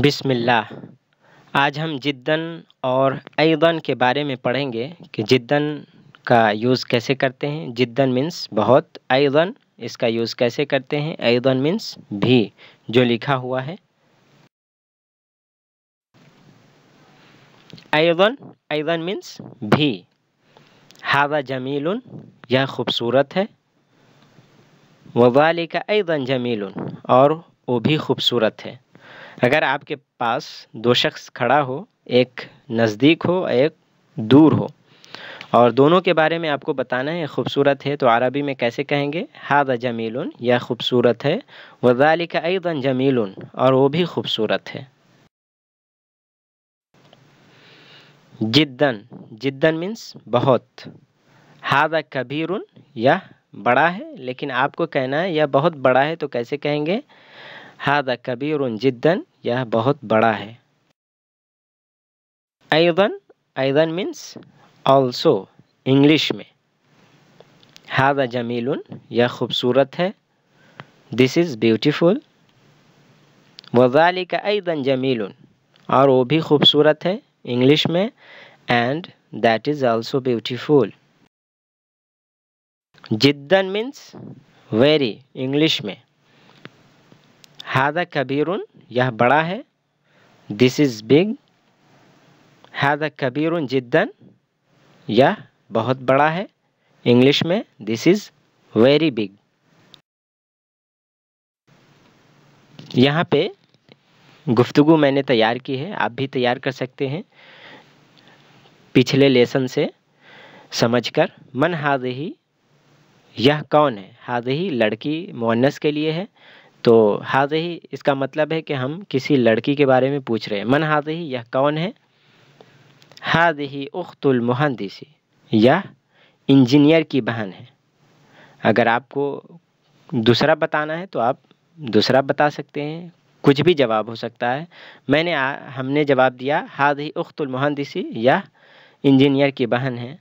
बिस्मिल्लाह आज हम जिद्दन और ऐदन के बारे में पढ़ेंगे कि जिद्दन का यूज़ कैसे करते हैं जिद्दन मीन्स बहुत ऐदन इसका यूज़ कैसे करते हैं ऐदन मीन्स भी जो लिखा हुआ है ऐदन ऐदन मीन्स भी हावा जमील यह खूबसूरत है का ऐदन जमील और वो भी खूबसूरत है अगर आपके पास दो शख्स खड़ा हो एक नज़दीक हो एक दूर हो और दोनों के बारे में आपको बताना है खूबसूरत है तो अरबी में कैसे कहेंगे हाद जमील यह खूबसूरत है वजालिक ऐदन जमील और वो भी खूबसूरत है जिद्दन जिद्दन मीन्स बहुत हादा कबीर यह बड़ा है लेकिन आपको कहना है यह बहुत बड़ा है तो कैसे कहेंगे हाद कबीर जिद्दन यह बहुत बड़ा है ऐदन ऐदन मीन्स ऑल्सो इंग्लिश में हाद जमील यह खूबसूरत है दिस इज़ ब्यूटीफुल वाली का ऐदन जमील और वो भी खूबसूरत है इंग्लिश में and that is also beautiful जिद्दन मीन्स वेरी इंग्लिश में हादा कबीर यह बड़ा है दिस इज़ बिग हादा कबीर जिद्दन यह बहुत बड़ा है इंग्लिश में दिस इज़ वेरी बिग यहाँ पे गुफ्तगु मैंने तैयार की है आप भी तैयार कर सकते हैं पिछले लेसन से समझकर मन हादही यह कौन है हादही लड़की मोहनस के लिए है तो हाज ही इसका मतलब है कि हम किसी लड़की के बारे में पूछ रहे हैं मन हाज ही यह कौन है हाज ही उख्तुलमहंदिसी यह इंजीनियर की बहन है अगर आपको दूसरा बताना है तो आप दूसरा बता सकते हैं कुछ भी जवाब हो सकता है मैंने आ, हमने जवाब दिया हाज ही उख्तुलमहंदिसी यह इंजीनियर की बहन है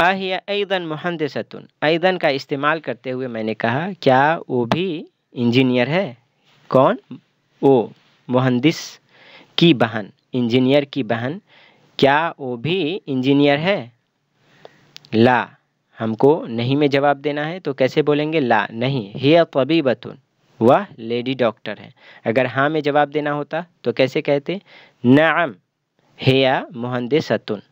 आहिया ऐदन मुहंदसतुन ऐदन का इस्तेमाल करते हुए मैंने कहा क्या वो भी इंजीनियर है कौन ओ मोहंदिस की बहन इंजीनियर की बहन क्या वो भी इंजीनियर है ला हमको नहीं में जवाब देना है तो कैसे बोलेंगे ला नहीं ही बतून वह लेडी डॉक्टर है अगर हाँ में जवाब देना होता तो कैसे कहते नाम मोहंदिस अतुन